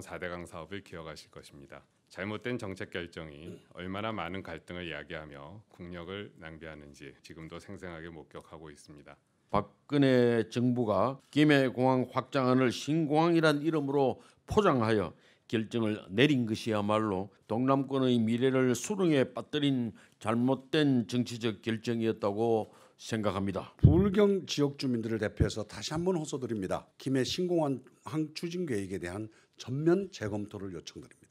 4대강 사업을 기억하실 것입니다. 잘못된 정책 결정이 얼마나 많은 갈등을 야기하며 국력을 낭비하는지 지금도 생생하게 목격하고 있습니다. 박근혜 정부가 김해공항 확장안을 신공항이란 이름으로 포장하여 결정을 내린 것이야말로 동남권의 미래를 수렁에 빠뜨린 잘못된 정치적 결정이었다고 생각합니다. 불경 지역 주민들을 대표해서 다시 한번 호소드립니다. 김해 신공항 항추진 계획에 대한 전면 재검토를 요청드립니다.